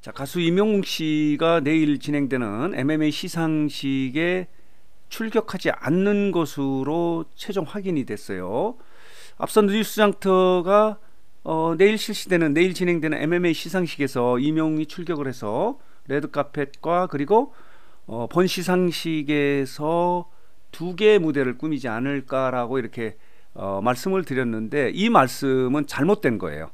자, 가수 임영웅 씨가 내일 진행되는 MMA 시상식에 출격하지 않는 것으로 최종 확인이 됐어요. 앞선 뉴스장터가 어, 내일 실시되는 내일 진행되는 MMA 시상식에서 임영웅이 출격을 해서 레드카펫과 그리고 어, 본 시상식에서 두 개의 무대를 꾸미지 않을까라고 이렇게 어, 말씀을 드렸는데 이 말씀은 잘못된 거예요.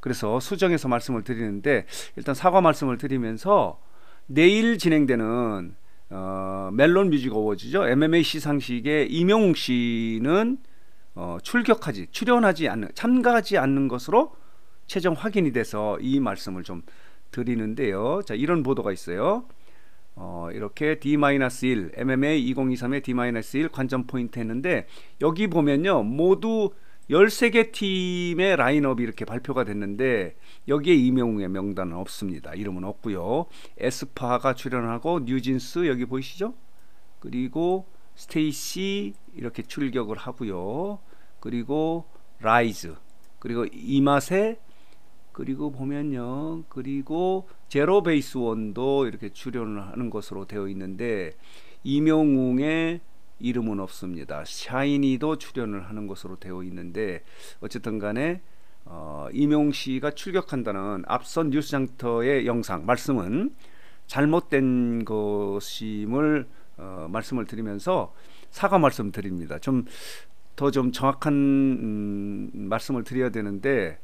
그래서 수정해서 말씀을 드리는데 일단 사과 말씀을 드리면서 내일 진행되는 어, 멜론 뮤직 어워즈죠. MMA 시상식에 임영웅 씨는 어, 출격하지 출연하지 않는 참가하지 않는 것으로 최종 확인이 돼서 이 말씀을 좀 드리는데요. 자, 이런 보도가 있어요. 어, 이렇게 D-1 MMA 2023의 D-1 관전 포인트 했는데 여기 보면요. 모두 13개 팀의 라인업이 이렇게 발표가 됐는데 여기에 이명웅의 명단은 없습니다. 이름은 없고요. 에스파가 출연하고 뉴진스 여기 보이시죠? 그리고 스테이시 이렇게 출격을 하고요. 그리고 라이즈 그리고 이맛에 그리고 보면요. 그리고 제로베이스원도 이렇게 출연을 하는 것으로 되어 있는데 이명웅의 이름은 없습니다. 샤이니도 출연을 하는 것으로 되어 있는데 어쨌든 간에 어, 임용 씨가 출격한다는 앞선 뉴스 장터의 영상 말씀은 잘못된 것임을 어, 말씀을 드리면서 사과 말씀드립니다. 좀 더좀 좀 정확한 음, 말씀을 드려야 되는데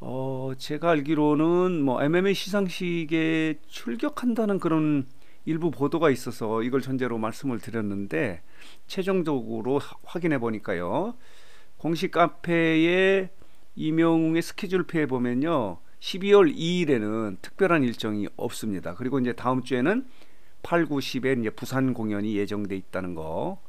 어, 제가 알기로는 뭐 MMA 시상식에 출격한다는 그런 일부 보도가 있어서 이걸 전제로 말씀을 드렸는데 최종적으로 확인해 보니까요. 공식 카페에 이명웅의 스케줄표에 보면요. 12월 2일에는 특별한 일정이 없습니다. 그리고 이제 다음 주에는 8, 9, 0에 이제 부산 공연이 예정돼 있다는 거.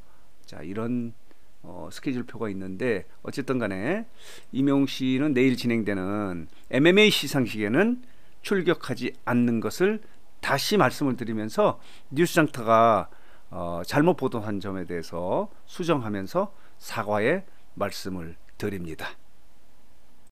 자, 이런 어, 스케줄표가 있는데 어쨌든 간에 이명웅 씨는 내일 진행되는 MMA 시상식에는 출격하지 않는 것을 다시 말씀을 드리면서 뉴스장터가 어, 잘못 보도한 점에 대해서 수정하면서 사과의 말씀을 드립니다.